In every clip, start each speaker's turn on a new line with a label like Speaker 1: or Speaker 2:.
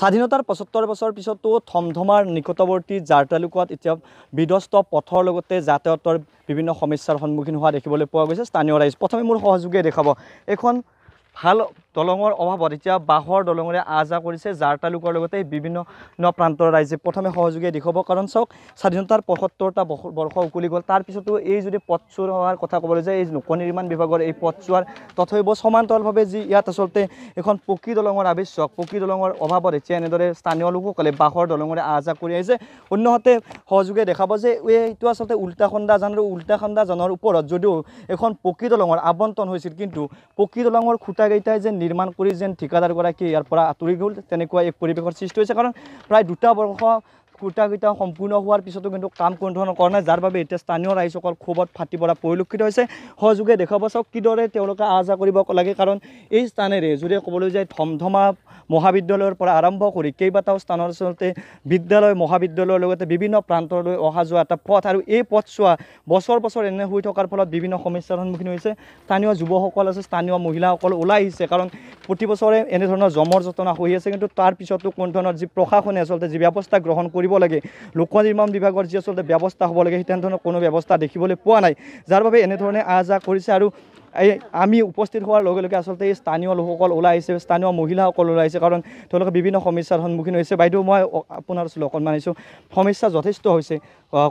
Speaker 1: স্বাধীনতাৰ পঁচসত্তৰ বছৰ পিছতো থমধমাৰ নিকটৱৰ্তী তালুকাত এতিয়া বিধ্বস্ত পথৰ লগতে যাতায়তৰ বিভিন্ন সমস্যাৰ সন্মুখীন হোৱা দেখিবলৈ পোৱা গৈছে স্থানীয় ৰাইজ প্ৰথমে মোৰ সহযোগীয়ে দেখাব এইখন ভাল দলঙৰ অভাৱত এতিয়া বাঁহৰ দলঙেৰে আহ যাহ কৰিছে যাৰ তালুকৰ লগতে বিভিন্ন প্ৰান্তৰ ৰাইজে প্ৰথমে সহযোগে দেখুৱাব কাৰণ চাওক স্বাধীনতাৰ পঁয়সত্তৰটা বৰ্ষ উকলি গ'ল তাৰপিছতো এই যদি পথচোৰ হোৱাৰ কথা ক'বলৈ যায় এই লোক নিৰ্মাণ বিভাগৰ এই পথ চোৱাৰ তথাপিও সমান্তৰালভাৱে যি ইয়াত আচলতে এখন পকী দলঙৰ আৱশ্যক পকী দলঙৰ অভাৱত এতিয়া এনেদৰে স্থানীয় লোকসকলে বাঁহৰ দলঙেৰে আহ যাহ কৰি আহিছে অন্যহাতে সহযোগে দেখাব যে এইটো আচলতে উল্টাখণ্ডা জান উল্টা উল্টাখণ্ডা জানৰ ওপৰত যদিও এখন পকী দলঙৰ আৱণ্টন হৈছিল কিন্তু পকী দলঙৰ খুটা কেইটাই যেন নিৰ্মাণ কৰি যেন ঠিকাদাৰগৰাকী ইয়াৰ পৰা আঁতৰি গ'ল তেনেকুৱা এক পৰিৱেশৰ সৃষ্টি হৈছে কাৰণ প্ৰায় দুটা বৰ্ষ খুঁটাকেইটা সম্পূৰ্ণ হোৱাৰ পিছতো কিন্তু কাম কোনো ধৰণৰ কৰা নাই যাৰ বাবে এতিয়া স্থানীয় ৰাইজসকল ক্ষোভত ফাটি পৰা পৰিলক্ষিত হৈছে সহযোগে দেখাব চাওক কিদৰে তেওঁলোকে আহ যাহ কৰিব লাগে কাৰণ এই স্থানেৰে যদি ক'বলৈ যায় ধমধমা মহাবিদ্যালয়ৰ পৰা আৰম্ভ কৰি কেইবাটাও স্থানৰ আচলতে বিদ্যালয় মহাবিদ্যালয়ৰ লগতে বিভিন্ন প্ৰান্তলৈ অহা যোৱা এটা পথ আৰু এই পথচোৱা বছৰ বছৰ এনে হৈ থকাৰ ফলত বিভিন্ন সমস্যাৰ সন্মুখীন হৈছে স্থানীয় যুৱকসকল আছে স্থানীয় মহিলাসকল ওলাই আহিছে কাৰণ প্ৰতি বছৰে এনেধৰণৰ জমৰ যতনা হৈ আছে কিন্তু তাৰপিছতো কোনো ধৰণৰ যি প্ৰশাসনে আচলতে যি ব্যৱস্থা গ্ৰহণ কৰি কৰিব লাগে লোক নিৰ্মাণ বিভাগৰ যি আচলতে ব্যৱস্থা হ'ব লাগে সেই তেনেধৰণৰ কোনো ব্যৱস্থা দেখিবলৈ পোৱা নাই যাৰ বাবে এনেধৰণে আহ যাহ কৰিছে আৰু এই আমি উপস্থিত হোৱাৰ লগে লগে আচলতে এই স্থানীয় লোকসকল ওলাই আহিছে স্থানীয় মহিলাসকল ওলাই আহিছে কাৰণ তেওঁলোকে বিভিন্ন সমস্যাৰ সন্মুখীন হৈছে বাইদেউ মই আপোনাৰ ওচৰত অকণমান আহিছোঁ সমস্যা যথেষ্ট হৈছে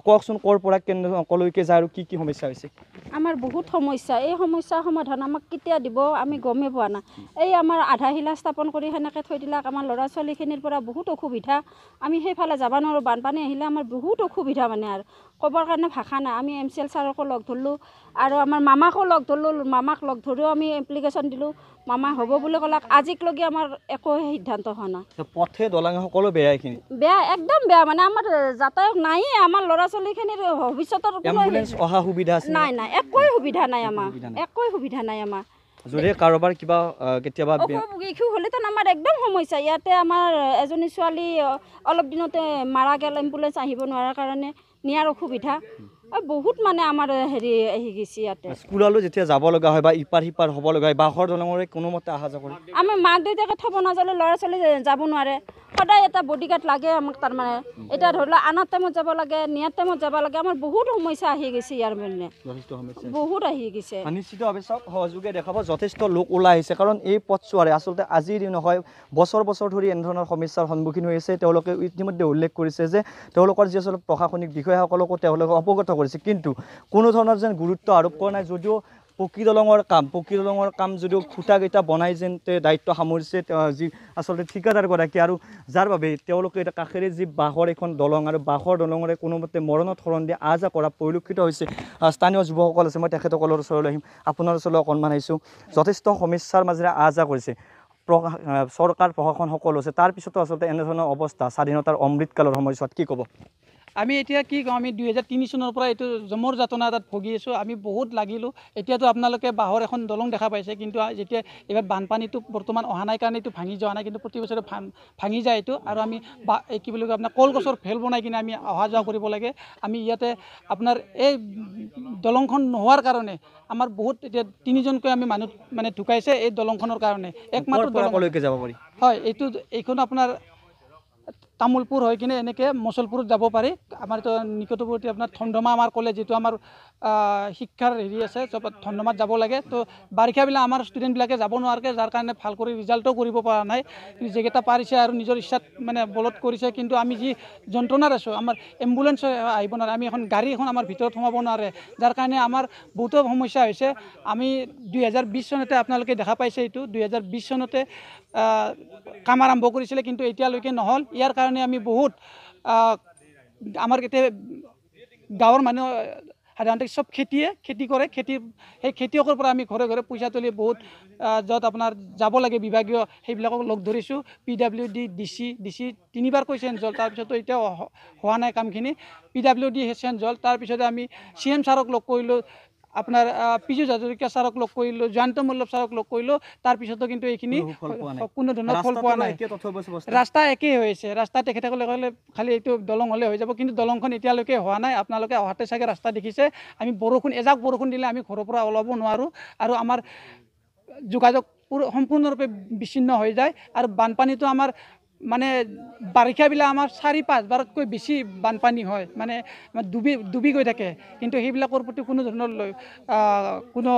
Speaker 1: কওকচোন ক'ৰ পৰা কেনে ক'লৈকে যায় আৰু কি কি সমস্যা হৈছে
Speaker 2: আমাৰ বহুত সমস্যা এই সমস্যাৰ সমাধান আমাক কেতিয়া দিব আমি গমেই পোৱা নাই এই আমাৰ আধাশিলা স্থাপন কৰি সেনেকৈ থৈ দিলাক আমাৰ ল'ৰা ছোৱালীখিনিৰ পৰা বহুত অসুবিধা আমি সেইফালে যাব নোৱাৰোঁ বানপানী আহিলে আমাৰ বহুত অসুবিধা মানে আৰু ক'বৰ কাৰণে ভাষা নাই আমি এম চি এল ছাৰকো লগ ধৰিলোঁ আৰু আমাৰ মামাকো লগ ধৰিলোঁ মামাক লগ ধৰিও আমি এপ্লিকেশ্যন দিলোঁ মামা হ'ব বুলি ক'লাক আজিলৈকে আমাৰ একো সিদ্ধান্ত হোৱা নাই
Speaker 1: পথে দলাং সকলো বেয়া এইখিনি
Speaker 2: বেয়া একদম বেয়া মানে আমাৰ যাতায়ত নাইয়ে আমাৰ ল'ৰা ছোৱালীখিনিৰ ভৱিষ্যতৰ কোনো অহা
Speaker 1: সুবিধা আছে নাই
Speaker 2: নাই একোৱেই সুবিধা নাই আমাৰ একোৱেই সুবিধা নাই আমাৰ
Speaker 1: যদি কাৰোবাৰ কিবা কেতিয়াবা
Speaker 2: ইশু হ'লেতো আমাৰ একদম সমস্যা ইয়াতে আমাৰ এজনী ছোৱালী অলপ দিনতে মাৰা গেল এম্বুলেঞ্চ আহিব নোৱাৰাৰ কাৰণে নিয়াৰ অসুবিধা বহুত মানে আমাৰ হেৰি আহি গৈছে ইয়াতে
Speaker 1: স্কুললৈ যেতিয়া যাব লগা হয় বা ইপাৰ সিপাৰ হ'ব লগা হয় বাঁহৰ দলঙৰে কোনোমতে অহা যোৱা
Speaker 2: আমাৰ মাক দেউতাকে থ'ব নাযালে ল'ৰা ছোৱালী যাব নোৱাৰে সদায় এটা বডিগাৰ্ড লাগে আমাক তাৰমানে এতিয়া ধৰি লওক আনাৰ টাইমত যাব লাগে নিয়াৰ টাইমত যাব লাগে আমাৰ বহুত সমস্যা আহি গৈছে ইয়াৰ মানে বহুত আহি গৈছে
Speaker 1: নিশ্চিতভাৱে চাওক সহযোগে দেখাব যথেষ্ট লোক ওলাই আহিছে কাৰণ এই পথছোৱাৰে আচলতে আজিৰ নহয় বছৰ বছৰ ধৰি এনেধৰণৰ সমস্যাৰ সন্মুখীন হৈ আছে তেওঁলোকে ইতিমধ্যে উল্লেখ কৰিছে যে তেওঁলোকৰ যি আচলতে প্ৰশাসনিক বিষয়াসকলকো তেওঁলোকে অৱগত কৰিছে কিন্তু কোনো ধৰণৰ যেন গুৰুত্ব আৰোপ কৰা নাই যদিও পকী দলঙৰ কাম পকী দলঙৰ কাম যদিও খুঁটাকেইটা বনাই যেন দায়িত্ব সামৰিছে যি আচলতে ঠিকাদাৰগৰাকী আৰু যাৰ বাবে তেওঁলোকে এতিয়া কাষেৰে যি বাঁহৰ এখন দলং আৰু বাঁহৰ দলঙৰে কোনোমতে মৰণত শৰণ দি আহ যা কৰা পৰিলক্ষিত হৈছে স্থানীয় যুৱকসকল আছে মই তেখেতসকলৰ ওচৰলৈ আহিম আপোনাৰ ওচৰলৈ অকণমান আহিছোঁ যথেষ্ট সমস্যাৰ মাজেৰে আহ যা কৰিছে চৰকাৰ প্ৰশাসন সকলো আছে তাৰপিছতো আচলতে এনেধৰণৰ অৱস্থা স্বাধীনতাৰ অমৃতকালৰ সময়ছোৱাত কি ক'ব
Speaker 3: আমি এতিয়া কি কওঁ আমি দুহেজাৰ তিনি চনৰ পৰা এইটো জমৰ যাতনা তাত ভুগি আছোঁ আমি বহুত লাগিলোঁ এতিয়াতো আপোনালোকে বাঁহৰ এখন দলং দেখা পাইছে কিন্তু যেতিয়া এইবাৰ বানপানীটো বৰ্তমান অহা নাই কাৰণে এইটো ভাঙি যোৱা নাই কিন্তু প্ৰতি বছৰে ভাঙি যায় এইটো আৰু আমি বা কি বুলি কয় আপোনাৰ কলগছৰ ফেল বনাই কিনে আমি অহা যোৱা কৰিব লাগে আমি ইয়াতে আপোনাৰ এই দলংখন নোহোৱাৰ কাৰণে আমাৰ বহুত এতিয়া তিনিজনকৈ আমি মানুহ মানে ঢুকাইছে এই দলংখনৰ কাৰণে একমাত্ৰ দলং হয় এইটো এইখন আপোনাৰ তামোলপুৰ হৈ কিনে এনেকৈ মচলপুৰত যাব পাৰি আমাৰ এইটো নিকটৱৰ্তী আপোনাৰ ধনধমা আমাৰ কলেজ যিটো আমাৰ শিক্ষাৰ হেৰি আছে চব ধনধমাত যাব লাগে তো বাৰিষাবিলাক আমাৰ ষ্টুডেণ্টবিলাকে যাব নোৱাৰাকৈ যাৰ কাৰণে ভাল কৰি ৰিজাল্টো কৰিব পৰা নাই যিকেইটা পাৰিছে আৰু নিজৰ ইচ্ছাত মানে বলত কৰিছে কিন্তু আমি যি যন্ত্ৰণাত আছোঁ আমাৰ এম্বুলেঞ্চ আহিব নোৱাৰে আমি এখন গাড়ী এখন আমাৰ ভিতৰত সোমাব নোৱাৰে যাৰ কাৰণে আমাৰ বহুতো সমস্যা হৈছে আমি দুহেজাৰ বিছ চনতে আপোনালোকে দেখা পাইছে এইটো দুহেজাৰ বিছ চনতে কাম আৰম্ভ কৰিছিলে কিন্তু এতিয়ালৈকে নহ'ল ইয়াৰ কাৰণে কাৰণে আমি বহুত আমাৰ কেতিয়া গাঁৱৰ মানুহ সাধাৰণতে চব খেতিয়ে খেতি কৰে খেতি সেই খেতিয়কৰ পৰা আমি ঘৰে ঘৰে পইচা তুলি বহুত য'ত আপোনাৰ যাব লাগে বিভাগীয় সেইবিলাকক লগ ধৰিছোঁ P W D D C D C তিনিবাৰ কৈছে এঞ্জল তাৰপিছতো এতিয়াও হোৱা নাই কামখিনি পি ডাব্লিউ ডি হৈছে এঞ্জল তাৰপিছতে আমি চি এম ছাৰক লগ কৰিলোঁ আপোনাৰ পিজু হাজৰিকা ছাৰক লগ কৰিলোঁ জয়ন্ত মল্লৱ ছাৰক লগ কৰিলোঁ তাৰ পিছতো কিন্তু এইখিনি কোনো ধৰণৰ ফল পোৱা নাই ৰাস্তা একেই হৈ আছে ৰাস্তা তেখেতসকলে ক'লে খালি এইটো দলং হ'লে হৈ যাব কিন্তু দলংখন এতিয়ালৈকে হোৱা নাই আপোনালোকে অহাতে চাগে ৰাস্তা দেখিছে আমি বৰষুণ এজাক বৰষুণ দিলে আমি ঘৰৰ পৰা ওলাব নোৱাৰোঁ আৰু আমাৰ যোগাযোগ সম্পূৰ্ণৰূপে বিচ্ছিন্ন হৈ যায় আৰু বানপানীটো আমাৰ মানে বাৰিষাবিলাক আমাৰ চাৰি পাঁচ বাৰতকৈ বেছি বানপানী হয় মানে ডুবি ডুবি গৈ থাকে কিন্তু সেইবিলাকৰ প্ৰতি কোনো ধৰণৰ কোনো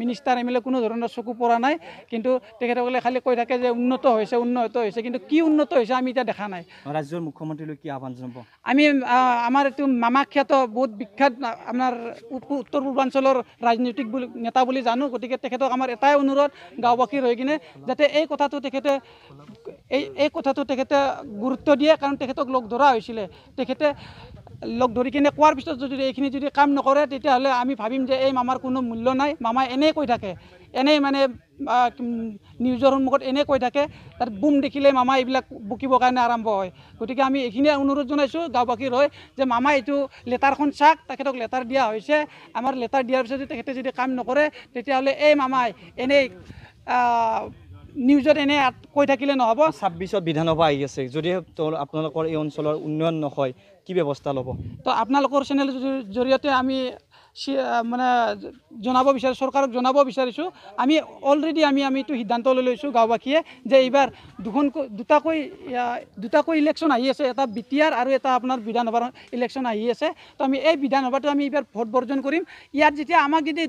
Speaker 3: মিনিষ্টাৰ এম এল এ কোনো ধৰণৰ চকু পৰা নাই কিন্তু তেখেতসকলে খালি কৈ থাকে যে উন্নত হৈছে উন্নত হৈছে কিন্তু কি উন্নত হৈছে আমি এতিয়া দেখা নাই ৰাজ্যৰ মুখ্যমন্ত্ৰীলৈ কি আহ্বান জনাব আমি আমাৰ এইটো মামাখ্যাত বহুত বিখ্যাত আমাৰ উত্তৰ পূৰ্বাঞ্চলৰ ৰাজনৈতিক বুলি নেতা বুলি জানো গতিকে তেখেতক আমাৰ এটাই অনুৰোধ গাঁওবাসীৰ হৈ কিনে যাতে এই কথাটো তেখেতে এই এই কথাটো কথাটো তেখেতে গুৰুত্ব দিয়ে কাৰণ তেখেতক লগ ধৰা হৈছিলে তেখেতে লগ ধৰি কিনে কোৱাৰ পিছত যদি এইখিনি যদি কাম নকৰে তেতিয়াহ'লে আমি ভাবিম যে এই মামাৰ কোনো মূল্য নাই মামাই এনেই কৈ থাকে এনেই মানে নিউজৰ সন্মুখত এনেই কৈ থাকে তাত বুম দেখিলে মামাই এইবিলাক বুকিবৰ কাৰণে আৰম্ভ হয় গতিকে আমি এইখিনিয়ে অনুৰোধ জনাইছোঁ গাঁওবাসীৰ হৈ যে মামাই এইটো লেটাৰখন চাওক তেখেতক লেটাৰ দিয়া হৈছে আমাৰ লেটাৰ দিয়াৰ পিছত যদি তেখেতে যদি কাম নকৰে তেতিয়াহ'লে এই মামাই এনেই নিউজত এনে কৈ থাকিলে নহ'ব ছাব্বিছত বিধানসভা আহি আছে
Speaker 1: যদি আপোনালোকৰ এই অঞ্চলৰ উন্নয়ন নহয় কি ব্যৱস্থা ল'ব
Speaker 3: তো আপোনালোকৰ চেনেল জৰিয়তে আমি মানে জনাব বিচাৰিছোঁ চৰকাৰক জনাব বিচাৰিছোঁ আমি অলৰেডি আমি আমি এইটো সিদ্ধান্ত লৈ লৈছোঁ গাঁওবাসীয়ে যে এইবাৰ দুখনকৈ দুটাকৈ দুটাকৈ ইলেকশ্যন আহি আছে এটা বি টি আৰ আৰু এটা আপোনাৰ বিধানসভাৰ ইলেকশ্যন আহি আছে তো আমি এই বিধানসভাটো আমি এইবাৰ ভোট বৰ্জন কৰিম ইয়াত যেতিয়া আমাক যদি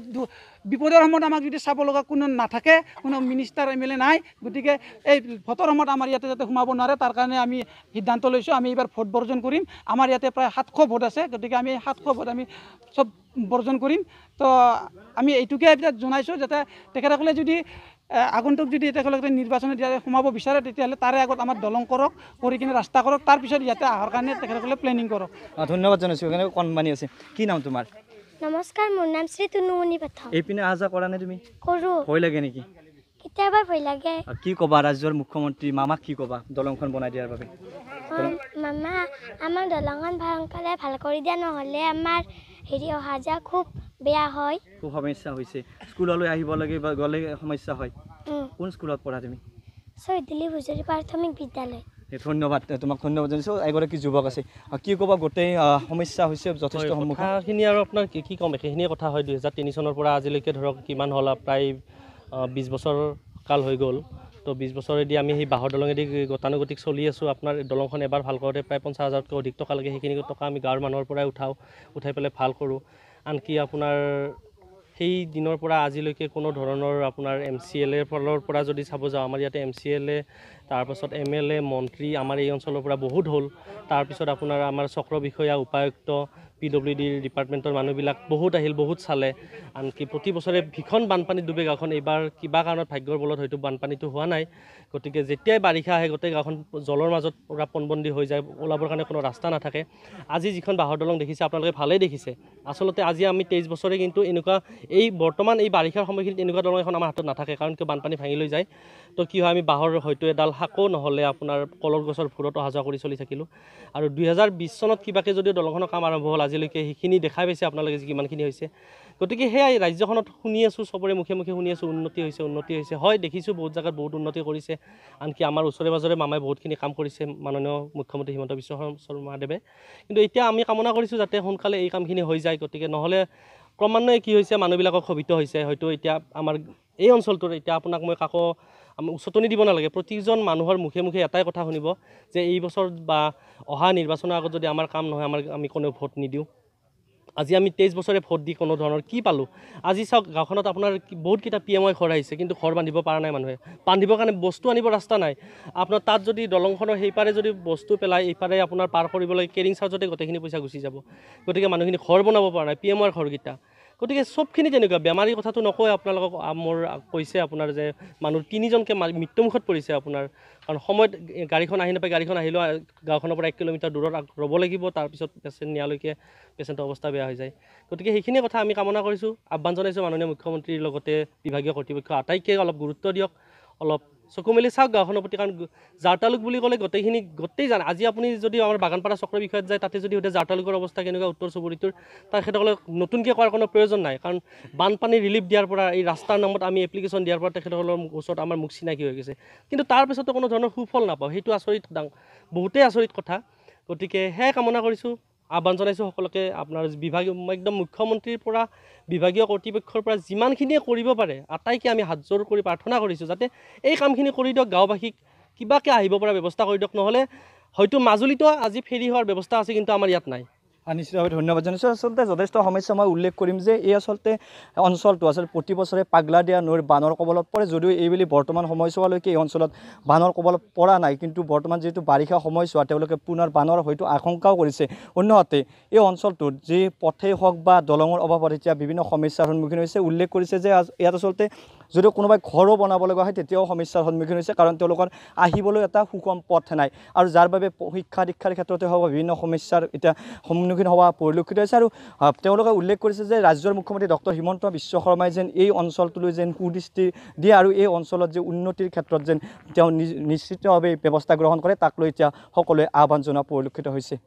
Speaker 3: বিপদৰ সময়ত আমাক যদি চাব লগা কোনো নাথাকে কোনো মিনিষ্টাৰ এম এল এ নাই গতিকে এই ভোটৰ সময়ত আমাৰ ইয়াতে যাতে সোমাব নোৱাৰে তাৰ কাৰণে আমি সিদ্ধান্ত লৈছোঁ আমি এইবাৰ ভোট বৰ্জন কৰিম আমাৰ ইয়াতে প্ৰায় সাতশ ভোট আছে গতিকে আমি সাতশ ভোট আমি চব বৰ্জন কৰিম তো আমি এইটোকে এতিয়া জনাইছোঁ যাতে তেখেতসকলে যদি আগন্তুক যদি তেখেতলোকে নিৰ্বাচনত ইয়াতে সোমাব বিচাৰে তেতিয়াহ'লে তাৰে আগত আমাৰ দলং কৰক কৰি কিনে ৰাস্তা কৰক তাৰপিছত ইয়াতে অহাৰ কাৰণে তেখেতসকলে প্লেনিং কৰক
Speaker 1: ধন্যবাদ জনাইছোঁ কণমানি আছে কি নাম তোমাৰ নমস্কাৰ মোৰ নাম শ্ৰী টুনুমণি পাঠক এইপিনে আহ যা কৰা নে তুমি কৰোঁ ভয় লাগে নেকি কেতিয়াবা ভয় লাগে কি ক'বা ৰাজ্যৰ মুখ্যমন্ত্ৰী মামাক কি ক'বা দলংখন বনাই দিয়াৰ বাবে মামা আমাৰ দলংখন ভয়ংকৰে ভাল কৰি দিয়া নহ'লে আমাৰ হেৰি অহা যোৱা খুব বেয়া হয় খুব সমস্যা হৈছে স্কুললৈ আহিব লাগে বা গ'লে সমস্যা হয় কোন স্কুলত পঢ়া তুমি ছয় দিল্লী হুজুৰী প্ৰাথমিক বিদ্যালয় ধন্যবাদ তোমাক ধন্যবাদ জানিছোঁ এগৰাকী যুৱক আছে কি ক'ব গোটেই সমস্যা হৈছে যথেষ্ট
Speaker 4: সমস্যাখিনি আৰু আপোনাৰ কি কি ক'ম সেইখিনিয়ে কথা হয় দুহেজাৰ তিনি চনৰ পৰা আজিলৈকে ধৰক কিমান হ'ল প্ৰায় বিছ বছৰ কাল হৈ গ'ল তো বিছ বছৰেদি আমি সেই বাঁহৰ দলঙেদি গতানুগতিক চলি আছোঁ আপোনাৰ দলংখন এবাৰ ভাল কৰোঁতে প্ৰায় পঞ্চাছ হাজাৰতকৈ অধিক টকালৈকে সেইখিনি টকা আমি গাঁৱৰ মানুহৰ পৰাই উঠাওঁ উঠাই পেলাই ভাল কৰোঁ আনকি আপোনাৰ সেই দিনৰ পৰা আজিলৈকে কোনো ধৰণৰ আপোনাৰ এম চি এল এৰ ফালৰ পৰা যদি চাব যাওঁ আমাৰ ইয়াতে এম চি এল এ তাৰপাছত এম এল এ মন্ত্ৰী আমাৰ এই অঞ্চলৰ পৰা বহুত হ'ল তাৰপিছত আপোনাৰ আমাৰ চক্ৰ বিষয়া উপায়ুক্ত পি ডব্লিউ ডিৰ ডিপাৰ্টমেণ্টৰ মানুহবিলাক বহুত আহিল বহুত চালে আনকি প্ৰতি বছৰে ভীষণ বানপানী ডুবে গাঁওখন এইবাৰ কিবা কাৰণত ভাগ্যৰ বলত হয়তো বানপানীটো হোৱা নাই গতিকে যেতিয়াই বাৰিষা আহে গোটেই গাঁওখন জলৰ মাজত পূৰা পনবন্দী হৈ যায় ওলাবৰ কাৰণে কোনো ৰাস্তা নাথাকে আজি যিখন বাঁহৰ দলং দেখিছে আপোনালোকে ভালেই দেখিছে আচলতে আজি আমি তেইছ বছৰে কিন্তু এনেকুৱা এই বৰ্তমান এই বাৰিষাৰ সময়খিনিত এনেকুৱা ধৰণৰ এখন আমাৰ হাতত নাথাকে কাৰণ কিয় বানপানী ভাঙি লৈ যায় তো কি হয় আমি বাঁহৰ হয়তো এডাল শাকো নহ'লে আপোনাৰ কলৰ গছৰ ফুলত অহা যোৱা কৰি চলি থাকিলোঁ আৰু দুহেজাৰ বিছ চনত কিবাকে যদিও দলংখনৰ কাম আৰম্ভ হ'ল আজিলৈকে সেইখিনি দেখাই পাইছে আপোনালোকে যে কিমানখিনি হৈছে গতিকে সেয়াই ৰাজ্যখনত শুনি আছোঁ চবৰে মুখে মুখে শুনি আছোঁ উন্নতি হৈছে উন্নতি হৈছে হয় দেখিছোঁ বহুত জেগাত বহুত উন্নতি কৰিছে আনকি আমাৰ ওচৰে পাঁজৰে মামাই বহুতখিনি কাম কৰিছে মাননীয় মুখ্যমন্ত্ৰী হিমন্ত বিশ্ব শৰ্মাদেৱে কিন্তু এতিয়া আমি কামনা কৰিছোঁ যাতে সোনকালে এই কামখিনি হৈ যায় গতিকে নহ'লে ক্ৰমান্বয়ে কি হৈছে মানুহবিলাকক শোভিত হৈছে হয়তো এতিয়া আমাৰ এই অঞ্চলটোৰ এতিয়া আপোনাক মই কাকো উচতনি দিব নালাগে প্ৰতিজন মানুহৰ মুখে মুখে এটাই কথা শুনিব যে এই বছৰ বা অহা নিৰ্বাচনৰ আগত যদি আমাৰ কাম নহয় আমাৰ আমি কোনেও ভোট নিদিওঁ আজি আমি তেইছ বছৰে ভোট দি কোনো ধৰণৰ কি পালোঁ আজি চাওক গাঁওখনত আপোনাৰ বহুতকেইটা পি এম আই ঘৰ আহিছে কিন্তু ঘৰ বান্ধিব পৰা নাই মানুহে বান্ধিবৰ কাৰণে বস্তু আনিব ৰাস্তা নাই আপোনাৰ তাত যদি দলংখনৰ সেইপাৰে যদি বস্তু পেলাই এইপাৰে আপোনাৰ পাৰ কৰিবলৈ কেৰিং চাৰ্জতে গোটেইখিনি পইচা গুচি যাব গতিকে মানুহখিনি ঘৰ বনাব পৰা নাই পি এম আইৰ ঘৰকেইটা গতিকে চবখিনি তেনেকুৱা বেমাৰীৰ কথাটো নকয় আপোনালোকক মোৰ কৈছে আপোনাৰ যে মানুহ তিনিজনকৈ মৃত্যুমুখত পৰিছে আপোনাৰ কাৰণ সময়ত গাড়ীখন আহি নাপায় গাড়ীখন আহিলেও গাঁওখনৰ পৰা এক কিলোমিটাৰ দূৰত ৰ'ব লাগিব তাৰপিছত পেচেণ্ট নিয়ালৈকে পেচেণ্টৰ অৱস্থা বেয়া হৈ যায় গতিকে সেইখিনি কথা আমি কামনা কৰিছোঁ আহ্বান জনাইছোঁ মাননীয় মুখ্যমন্ত্ৰীৰ লগতে বিভাগীয় কৰ্তৃপক্ষ আটাইকে অলপ গুৰুত্ব দিয়ক অলপ চকু মেলি চাওক গাঁওখনৰ প্ৰতি কাৰণ জাৰতালুক বুলি ক'লে গোটেইখিনি গোটেই জানে আজি আপুনি যদি আমাৰ বাগানপাৰা চক্ৰ বিষয়ত যায় তাতে যদি সোধে জাৰতালুকৰ অৱস্থা কেনেকুৱা উত্তৰ চুবুৰীটোৰ তেখেতসকলক নতুনকৈ কৰাৰ কোনো প্ৰয়োজন নাই কাৰণ বানপানী ৰিলিফ দিয়াৰ পৰা এই ৰাস্তাৰ নামত আমি এপ্লিকেশ্যন দিয়াৰ পৰা তেখেতসকলৰ ওচৰত আমাৰ মুখ চিনাকি হৈ গৈছে কিন্তু তাৰ পিছতো কোনো ধৰণৰ সুফল নাপাওঁ সেইটো আচৰিত বহুতেই আচৰিত কথা গতিকে সেয়াই কামনা কৰিছোঁ আহ্বান জানাইছোঁ সকলোকে আপোনাৰ বিভাগ একদম মুখ্যমন্ত্ৰীৰ পৰা বিভাগীয় কৰ্তৃপক্ষৰ পৰা যিমানখিনিয়ে কৰিব পাৰে আটাইকে আমি হাত হাতযোৰ কৰি প্ৰাৰ্থনা কৰিছোঁ যাতে এই কামখিনি কৰি দিয়ক গাঁওবাসীক কিবাকৈ আহিব পৰা ব্যৱস্থা কৰি দিয়ক নহ'লে হয়তো মাজুলীতো আজি ফেৰি হোৱাৰ ব্যৱস্থা আছে কিন্তু আমাৰ ইয়াত নাই
Speaker 1: নিশ্চিতভাৱে ধন্যবাদ জনাইছোঁ আচলতে যথেষ্ট সমস্যা মই উল্লেখ কৰিম যে এই আচলতে অঞ্চলটো আচলতে প্ৰতি বছৰে পাগলা দিয়া নৈৰ বানৰ কবলত পৰে যদিও এইবুলি বৰ্তমান সময়ছোৱালৈকে এই অঞ্চলত বানৰ কবলত পৰা নাই কিন্তু বৰ্তমান যিহেতু বাৰিষা সময়ছোৱা তেওঁলোকে পুনৰ বানৰ হয়তো আশংকাও কৰিছে অন্যহাতে এই অঞ্চলটোত যি পথেই হওক বা দলঙৰ অভাৱত এতিয়া বিভিন্ন সমস্যাৰ সন্মুখীন হৈছে উল্লেখ কৰিছে যে ইয়াত আচলতে যদিও কোনোবাই ঘৰো বনাব লগা হয় তেতিয়াও সমস্যাৰ সন্মুখীন হৈছে কাৰণ তেওঁলোকৰ আহিবলৈ এটা সুষম পথ নাই আৰু যাৰ বাবে শিক্ষা দীক্ষাৰ ক্ষেত্ৰতে হওক বিভিন্ন সমস্যাৰ এতিয়া সন্মুখীন সন্মুখীন হোৱা পৰিলক্ষিত হৈছে আৰু তেওঁলোকে উল্লেখ কৰিছে যে ৰাজ্যৰ মুখ্যমন্ত্ৰী ডক্টৰ হিমন্ত বিশ্ব শৰ্মাই যেন এই অঞ্চলটোলৈ যেন সুদৃষ্টি দিয়ে আৰু এই অঞ্চলত যে উন্নতিৰ ক্ষেত্ৰত যেন তেওঁ নিশ্চিতভাৱে ব্যৱস্থা গ্ৰহণ কৰে তাক লৈ এতিয়া সকলোৱে আহ্বান জনোৱা পৰিলক্ষিত হৈছে